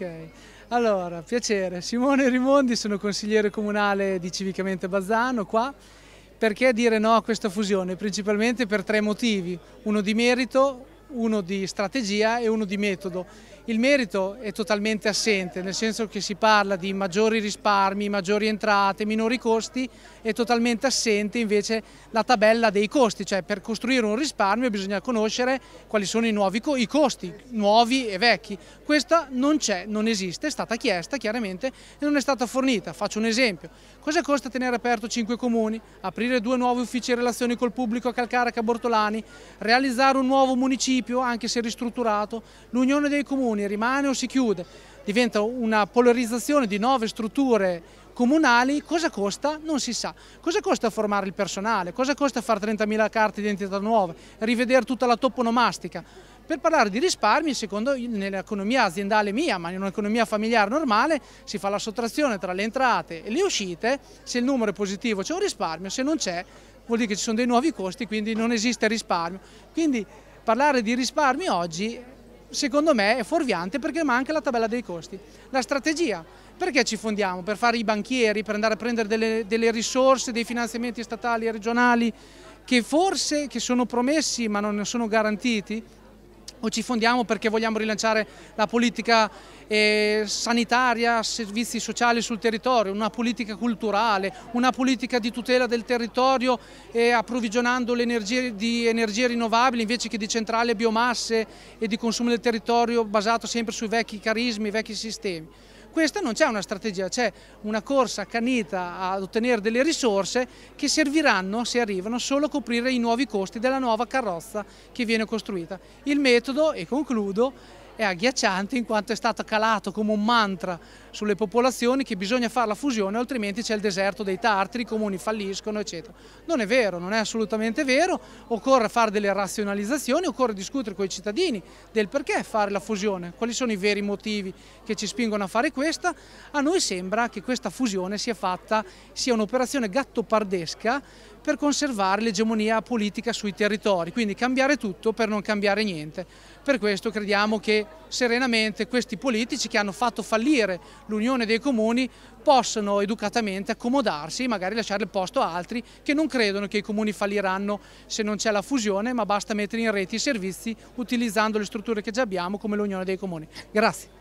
Ok, allora, piacere. Simone Rimondi, sono consigliere comunale di Civicamente Bazzano qua. Perché dire no a questa fusione? Principalmente per tre motivi, uno di merito, uno di strategia e uno di metodo. Il merito è totalmente assente, nel senso che si parla di maggiori risparmi, maggiori entrate, minori costi, è totalmente assente invece la tabella dei costi, cioè per costruire un risparmio bisogna conoscere quali sono i, nuovi, i costi, nuovi e vecchi. Questa non c'è, non esiste, è stata chiesta chiaramente e non è stata fornita. Faccio un esempio, cosa costa tenere aperto 5 comuni, aprire due nuovi uffici e relazioni col pubblico a Calcaraca e Bortolani, realizzare un nuovo municipio anche se ristrutturato, l'unione dei comuni comuni rimane o si chiude, diventa una polarizzazione di nuove strutture comunali, cosa costa? Non si sa. Cosa costa formare il personale? Cosa costa fare 30.000 carte d'identità nuove? Rivedere tutta la toponomastica? Per parlare di risparmi, secondo nell'economia aziendale mia, ma in un'economia familiare normale, si fa la sottrazione tra le entrate e le uscite, se il numero è positivo c'è un risparmio, se non c'è vuol dire che ci sono dei nuovi costi, quindi non esiste risparmio. Quindi parlare di risparmi oggi secondo me è fuorviante perché manca la tabella dei costi. La strategia, perché ci fondiamo? Per fare i banchieri, per andare a prendere delle, delle risorse, dei finanziamenti statali e regionali che forse che sono promessi ma non sono garantiti? o ci fondiamo perché vogliamo rilanciare la politica eh, sanitaria, servizi sociali sul territorio, una politica culturale, una politica di tutela del territorio eh, approvvigionando le energie, di energie rinnovabili invece che di centrali biomasse e di consumo del territorio basato sempre sui vecchi carismi, vecchi sistemi. Questa non c'è una strategia, c'è una corsa accanita ad ottenere delle risorse che serviranno, se arrivano, solo a coprire i nuovi costi della nuova carrozza che viene costruita. Il metodo, e concludo, è agghiacciante in quanto è stato calato come un mantra sulle popolazioni che bisogna fare la fusione altrimenti c'è il deserto dei tartari, i comuni falliscono eccetera. Non è vero, non è assolutamente vero, occorre fare delle razionalizzazioni, occorre discutere con i cittadini del perché fare la fusione, quali sono i veri motivi che ci spingono a fare questa. A noi sembra che questa fusione sia fatta, sia un'operazione gattopardesca per conservare l'egemonia politica sui territori, quindi cambiare tutto per non cambiare niente. Per questo crediamo che serenamente questi politici che hanno fatto fallire l'Unione dei Comuni possano educatamente accomodarsi e magari lasciare il posto a altri che non credono che i comuni falliranno se non c'è la fusione, ma basta mettere in rete i servizi utilizzando le strutture che già abbiamo come l'Unione dei Comuni. Grazie.